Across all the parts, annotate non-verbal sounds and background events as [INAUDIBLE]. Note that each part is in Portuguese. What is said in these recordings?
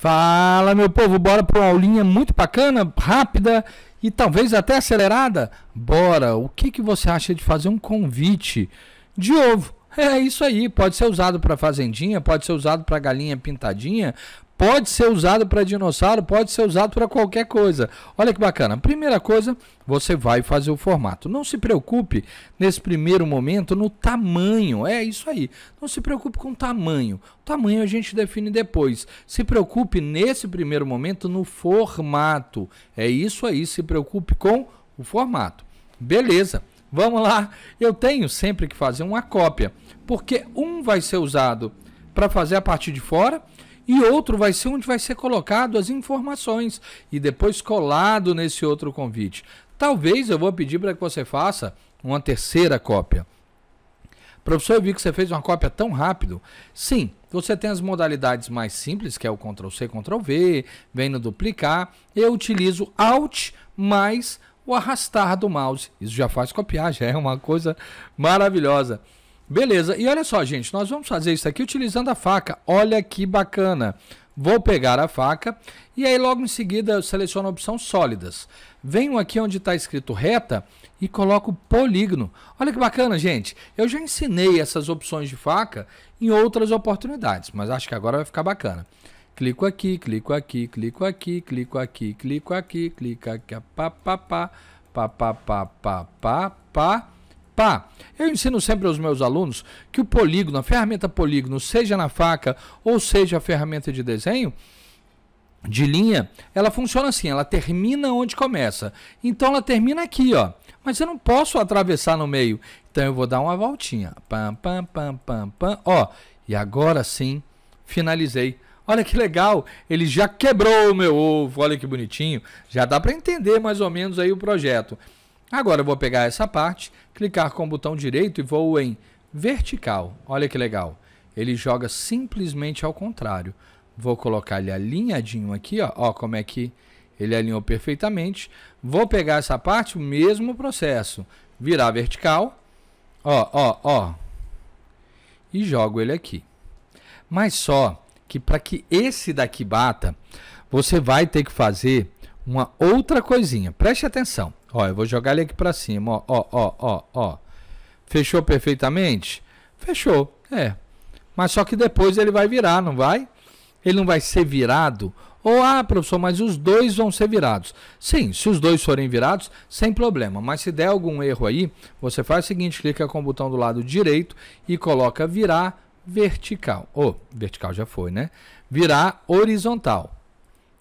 Fala, meu povo, bora para uma aulinha muito bacana, rápida e talvez até acelerada? Bora! O que, que você acha de fazer um convite de ovo? É isso aí, pode ser usado para fazendinha, pode ser usado para galinha pintadinha, Pode ser usado para dinossauro, pode ser usado para qualquer coisa. Olha que bacana. Primeira coisa, você vai fazer o formato. Não se preocupe nesse primeiro momento no tamanho. É isso aí. Não se preocupe com o tamanho. O tamanho a gente define depois. Se preocupe nesse primeiro momento no formato. É isso aí. Se preocupe com o formato. Beleza. Vamos lá. Eu tenho sempre que fazer uma cópia, porque um vai ser usado para fazer a parte de fora e outro vai ser onde vai ser colocado as informações e depois colado nesse outro convite. Talvez eu vou pedir para que você faça uma terceira cópia. Professor, eu vi que você fez uma cópia tão rápido. Sim, você tem as modalidades mais simples, que é o Ctrl C, Ctrl V, vem no duplicar. Eu utilizo Alt mais o arrastar do mouse. Isso já faz copiar, [LAUGHS] já é uma coisa maravilhosa. Beleza, e olha só, gente, nós vamos fazer isso aqui utilizando a faca. Olha que bacana. Vou pegar a faca e aí logo em seguida eu seleciono a opção sólidas. Venho aqui onde está escrito reta e coloco polígono. Olha que bacana, gente. Eu já ensinei essas opções de faca em outras oportunidades, mas acho que agora vai ficar bacana. Clico aqui, clico aqui, clico aqui, clico aqui, clico aqui, clico aqui, pá, pá, pá, pá, pá, pá, pá, pá, pá eu ensino sempre aos meus alunos que o polígono, a ferramenta polígono, seja na faca ou seja a ferramenta de desenho, de linha, ela funciona assim, ela termina onde começa. Então ela termina aqui, ó. Mas eu não posso atravessar no meio. Então eu vou dar uma voltinha. Pam, pam, pam, pam, pam. Ó, e agora sim, finalizei. Olha que legal, ele já quebrou o meu ovo, olha que bonitinho. Já dá para entender mais ou menos aí o projeto. Agora eu vou pegar essa parte, clicar com o botão direito e vou em vertical. Olha que legal. Ele joga simplesmente ao contrário. Vou colocar ele alinhadinho aqui, ó, ó como é que ele alinhou perfeitamente. Vou pegar essa parte, o mesmo processo. Virar vertical, ó, ó, ó. E jogo ele aqui. Mas só que para que esse daqui bata, você vai ter que fazer uma outra coisinha. Preste atenção. Ó, eu vou jogar ele aqui para cima, ó, ó, ó, ó, ó. Fechou perfeitamente? Fechou, é. Mas só que depois ele vai virar, não vai? Ele não vai ser virado? Ou, ah, professor, mas os dois vão ser virados. Sim, se os dois forem virados, sem problema. Mas se der algum erro aí, você faz o seguinte, clica com o botão do lado direito e coloca virar vertical. Ô, oh, vertical já foi, né? Virar horizontal.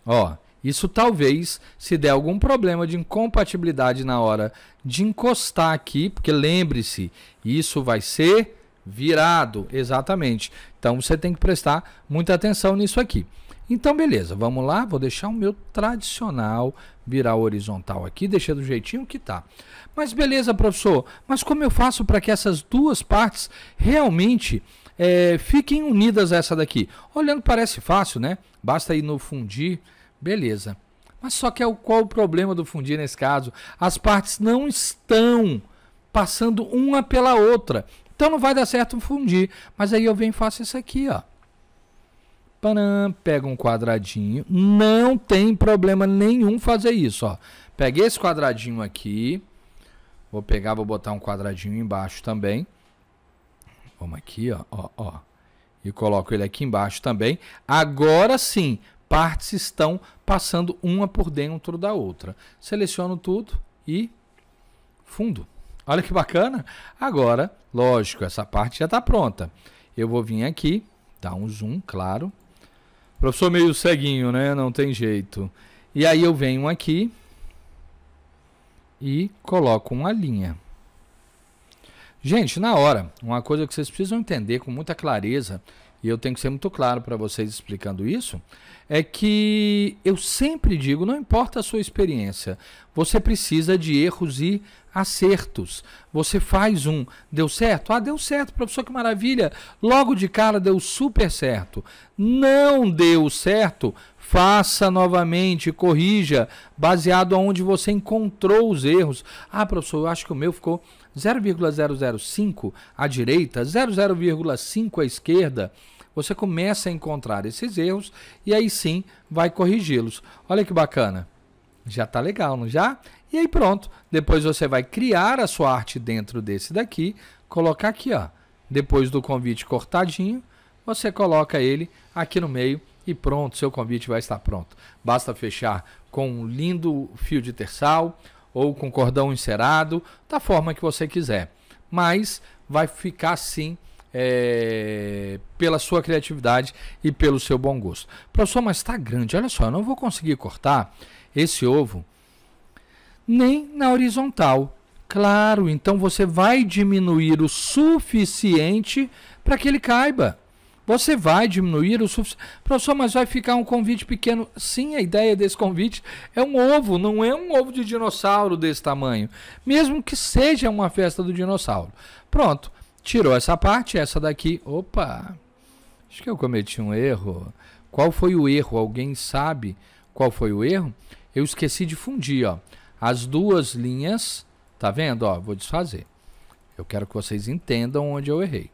Ó, isso talvez se der algum problema de incompatibilidade na hora de encostar aqui, porque lembre-se, isso vai ser virado, exatamente. Então você tem que prestar muita atenção nisso aqui. Então beleza, vamos lá, vou deixar o meu tradicional virar horizontal aqui, deixar do jeitinho que tá. Mas beleza, professor, mas como eu faço para que essas duas partes realmente é, fiquem unidas essa daqui? Olhando parece fácil, né? Basta ir no fundir Beleza. Mas só que é o, qual o problema do fundir nesse caso? As partes não estão passando uma pela outra. Então não vai dar certo fundir. Mas aí eu venho e faço isso aqui, ó. Panam, pega um quadradinho. Não tem problema nenhum fazer isso, ó. Peguei esse quadradinho aqui. Vou pegar, vou botar um quadradinho embaixo também. Vamos aqui, ó, ó, ó. E coloco ele aqui embaixo também. Agora sim, partes estão passando uma por dentro da outra. Seleciono tudo e fundo. Olha que bacana. Agora, lógico, essa parte já está pronta. Eu vou vir aqui, dar um zoom, claro. Professor meio ceguinho, né? Não tem jeito. E aí eu venho aqui e coloco uma linha. Gente, na hora, uma coisa que vocês precisam entender com muita clareza e eu tenho que ser muito claro para vocês explicando isso, é que eu sempre digo, não importa a sua experiência, você precisa de erros e acertos. Você faz um, deu certo? Ah, deu certo, professor, que maravilha. Logo de cara deu super certo. Não deu certo, faça novamente, corrija, baseado aonde você encontrou os erros. Ah, professor, eu acho que o meu ficou 0,005 à direita, 0,05 à esquerda, você começa a encontrar esses erros e aí sim vai corrigi-los. Olha que bacana. Já está legal, não já? E aí pronto. Depois você vai criar a sua arte dentro desse daqui, colocar aqui, ó. Depois do convite cortadinho, você coloca ele aqui no meio e pronto, seu convite vai estar pronto. Basta fechar com um lindo fio de terçal ou com cordão encerado, da forma que você quiser. Mas vai ficar sim é, pela sua criatividade e pelo seu bom gosto. Professor, mas está grande, olha só, eu não vou conseguir cortar esse ovo nem na horizontal. Claro, então você vai diminuir o suficiente para que ele caiba. Você vai diminuir o suficiente. Professor, mas vai ficar um convite pequeno. Sim, a ideia desse convite é um ovo, não é um ovo de dinossauro desse tamanho. Mesmo que seja uma festa do dinossauro. Pronto, tirou essa parte, essa daqui. Opa, acho que eu cometi um erro. Qual foi o erro? Alguém sabe qual foi o erro? Eu esqueci de fundir, ó. As duas linhas, tá vendo? Ó, vou desfazer. Eu quero que vocês entendam onde eu errei.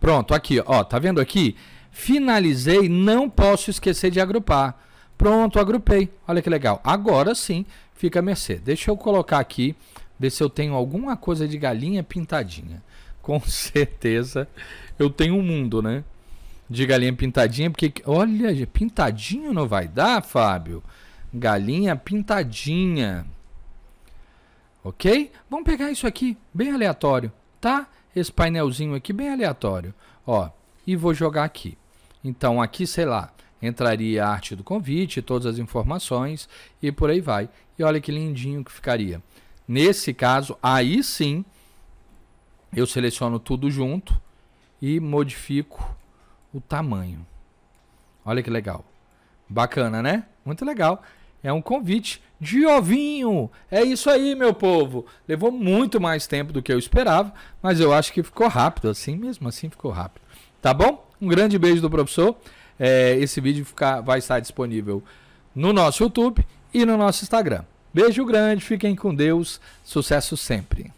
Pronto, aqui, ó, tá vendo aqui? Finalizei, não posso esquecer de agrupar. Pronto, agrupei. Olha que legal. Agora sim, fica a mercê. Deixa eu colocar aqui, ver se eu tenho alguma coisa de galinha pintadinha. [LAUGHS] Com certeza eu tenho um mundo, né? De galinha pintadinha, porque olha, pintadinho não vai dar, Fábio. Galinha pintadinha. OK? Vamos pegar isso aqui, bem aleatório, tá? esse painelzinho aqui bem aleatório, ó, e vou jogar aqui. Então aqui, sei lá, entraria a arte do convite, todas as informações e por aí vai. E olha que lindinho que ficaria. Nesse caso, aí sim, eu seleciono tudo junto e modifico o tamanho. Olha que legal. Bacana, né? Muito legal. É um convite de ovinho. É isso aí, meu povo. Levou muito mais tempo do que eu esperava, mas eu acho que ficou rápido assim, mesmo assim ficou rápido. Tá bom? Um grande beijo do professor. É, esse vídeo vai estar disponível no nosso YouTube e no nosso Instagram. Beijo grande, fiquem com Deus, sucesso sempre.